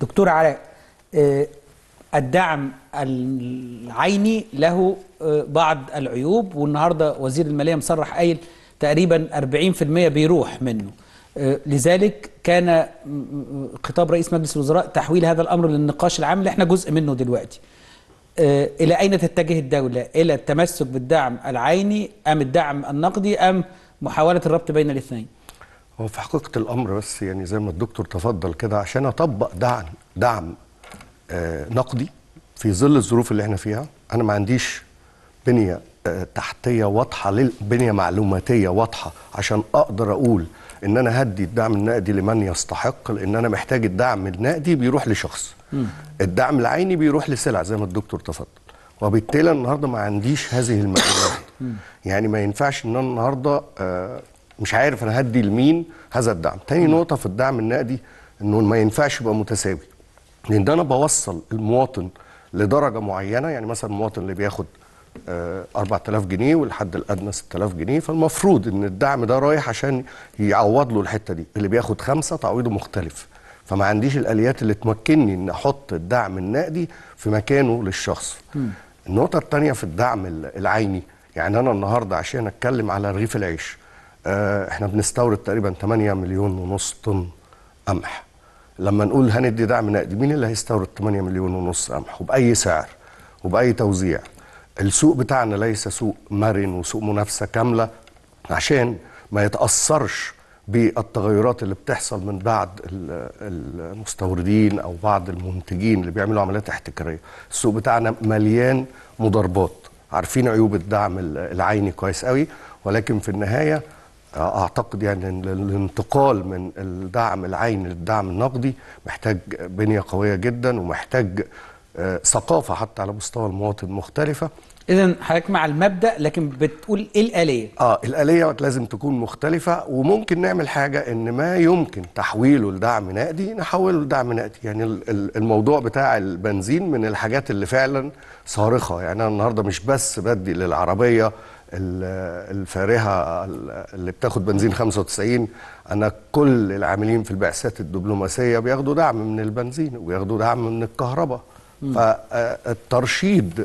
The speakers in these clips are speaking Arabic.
دكتور علاء آه، الدعم العيني له آه، بعض العيوب والنهارده وزير الماليه مصرح قايل تقريبا 40% بيروح منه آه، لذلك كان خطاب رئيس مجلس الوزراء تحويل هذا الامر للنقاش العام اللي احنا جزء منه دلوقتي الى اين تتجه الدوله الى التمسك بالدعم العيني ام الدعم النقدي ام محاوله الربط بين الاثنين هو في حقيقه الامر بس يعني زي ما الدكتور تفضل كده عشان اطبق دعم دعم آه، نقدي في ظل الظروف اللي احنا فيها انا ما عنديش بنيه آه، تحتيه واضحه بنيه معلوماتيه واضحه عشان اقدر اقول ان انا هدي الدعم النقدي لمن يستحق لان انا محتاج الدعم النقدي بيروح لشخص م. الدعم العيني بيروح لسلع زي ما الدكتور تفضل وبالتالي النهارده ما عنديش هذه المعلومات يعني ما ينفعش ان انا النهارده آه، مش عارف انا هدي لمين هذا الدعم تاني م. نقطه في الدعم النقدي انه ما ينفعش يبقى متساوي لان ده انا بوصل المواطن لدرجه معينه يعني مثلا المواطن اللي بياخد 4000 آه، جنيه والحد الادنى 6000 جنيه فالمفروض ان الدعم ده رايح عشان يعوض له الحته دي اللي بياخد خمسه تعويضه مختلف فما عنديش الاليات اللي تمكنني ان احط الدعم النقدي في مكانه للشخص النقطه الثانيه في الدعم العيني يعني انا النهارده عشان اتكلم على رغيف العيش آه، احنا بنستورد تقريبا 8 مليون ونص طن قمح لما نقول هندي دعم نقدي مين اللي هيستورد 8 مليون ونص قمح وباي سعر وباي توزيع السوق بتاعنا ليس سوق مرن وسوق منافسه كامله عشان ما يتاثرش بالتغيرات اللي بتحصل من بعض المستوردين او بعض المنتجين اللي بيعملوا عمليات احتكاريه السوق بتاعنا مليان مضاربات عارفين عيوب الدعم العيني كويس قوي ولكن في النهايه اعتقد يعني الانتقال من الدعم العين للدعم النقدي محتاج بنيه قويه جدا ومحتاج آه، ثقافه حتى على مستوى المواطن مختلفه اذا حضرتك مع المبدا لكن بتقول ايه الاليه اه الاليه لازم تكون مختلفه وممكن نعمل حاجه ان ما يمكن تحويله لدعم نقدي نحوله لدعم نقدي يعني الموضوع بتاع البنزين من الحاجات اللي فعلا صارخه يعني انا النهارده مش بس بدي للعربيه الفارهه اللي بتاخد بنزين 95 انا كل العاملين في البعثات الدبلوماسيه بياخدوا دعم من البنزين وبياخدوا دعم من الكهرباء فالترشيد آه،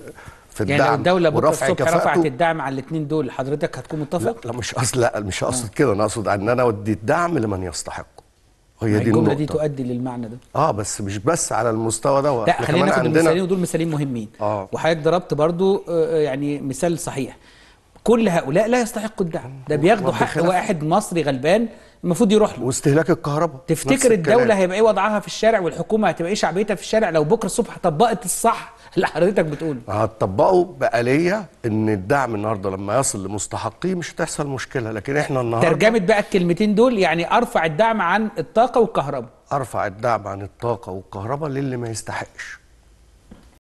في يعني الدعم يعني الدولة ورفع الصبح رفعت الدعم على الاثنين دول حضرتك هتكون متفق؟ لا, لا مش اصل لا مش اقصد كده انا اقصد ان انا ادي الدعم لمن يستحقه هي دي الجمله دي تؤدي للمعنى ده اه بس مش بس على المستوى ده لا خلينا ناخد المثالين ودول مثالين مهمين آه. وحضرتك ضربت برضو آه، آه، يعني مثال صحيح كل هؤلاء لا يستحقوا الدعم ده بياخدوا حق واحد مصري غلبان المفروض يروح له واستهلاك الكهرباء تفتكر الدولة هيبقى ايه وضعها في الشارع والحكومة هتبقى ايه شعبيتها في الشارع لو بكره الصبح طبقت الصح اللي حضرتك بتقوله هتطبقه بآلية ان الدعم النهارده لما يصل لمستحقيه مش هتحصل مشكلة لكن احنا النهارده ترجمة بقى الكلمتين دول يعني ارفع الدعم عن الطاقة والكهرباء ارفع الدعم عن الطاقة والكهرباء للي ما يستحقش